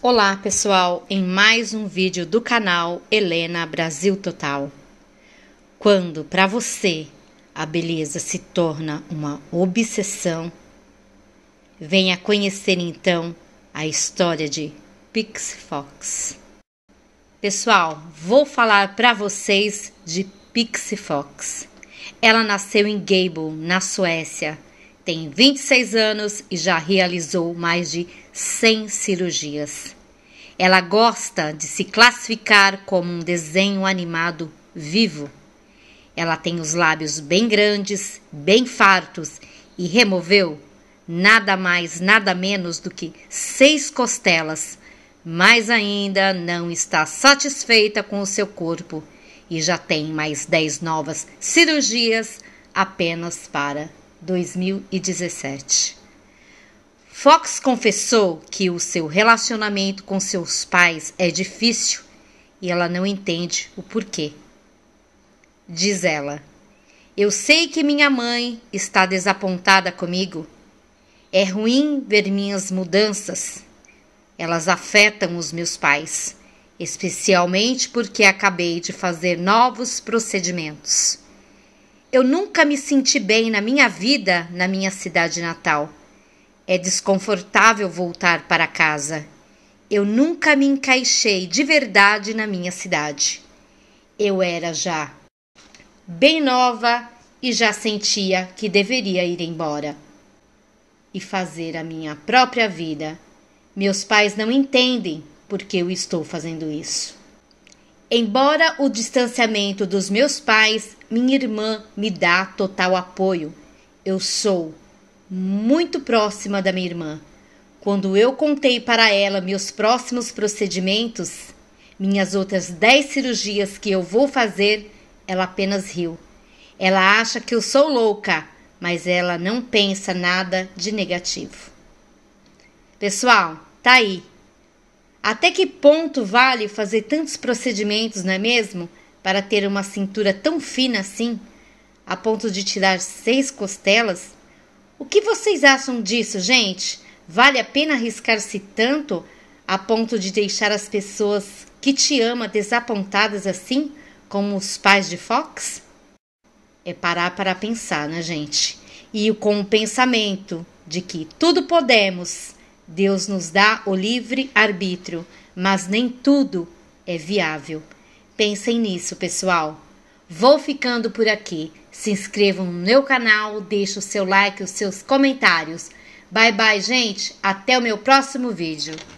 Olá pessoal, em mais um vídeo do canal Helena Brasil Total. Quando para você a beleza se torna uma obsessão, venha conhecer então a história de Pix Fox. Pessoal, vou falar para vocês de Pixie Fox. Ela nasceu em Gable, na Suécia, tem 26 anos e já realizou mais de 100 cirurgias. Ela gosta de se classificar como um desenho animado vivo. Ela tem os lábios bem grandes, bem fartos e removeu nada mais, nada menos do que seis costelas, mas ainda não está satisfeita com o seu corpo e já tem mais dez novas cirurgias apenas para 2017. Fox confessou que o seu relacionamento com seus pais é difícil e ela não entende o porquê. Diz ela: Eu sei que minha mãe está desapontada comigo. É ruim ver minhas mudanças. Elas afetam os meus pais, especialmente porque acabei de fazer novos procedimentos. Eu nunca me senti bem na minha vida na minha cidade natal. É desconfortável voltar para casa. Eu nunca me encaixei de verdade na minha cidade. Eu era já bem nova e já sentia que deveria ir embora e fazer a minha própria vida. Meus pais não entendem porque eu estou fazendo isso. Embora o distanciamento dos meus pais, minha irmã me dá total apoio. Eu sou muito próxima da minha irmã. Quando eu contei para ela meus próximos procedimentos, minhas outras 10 cirurgias que eu vou fazer, ela apenas riu. Ela acha que eu sou louca, mas ela não pensa nada de negativo. Pessoal, tá aí até que ponto vale fazer tantos procedimentos, não é mesmo? Para ter uma cintura tão fina assim, a ponto de tirar seis costelas? O que vocês acham disso, gente? Vale a pena arriscar-se tanto a ponto de deixar as pessoas que te ama desapontadas assim, como os pais de Fox? É parar para pensar, né, gente? E com o pensamento de que tudo podemos Deus nos dá o livre arbítrio, mas nem tudo é viável. Pensem nisso, pessoal. Vou ficando por aqui. Se inscrevam no meu canal, deixe o seu like, os seus comentários. Bye bye, gente. Até o meu próximo vídeo.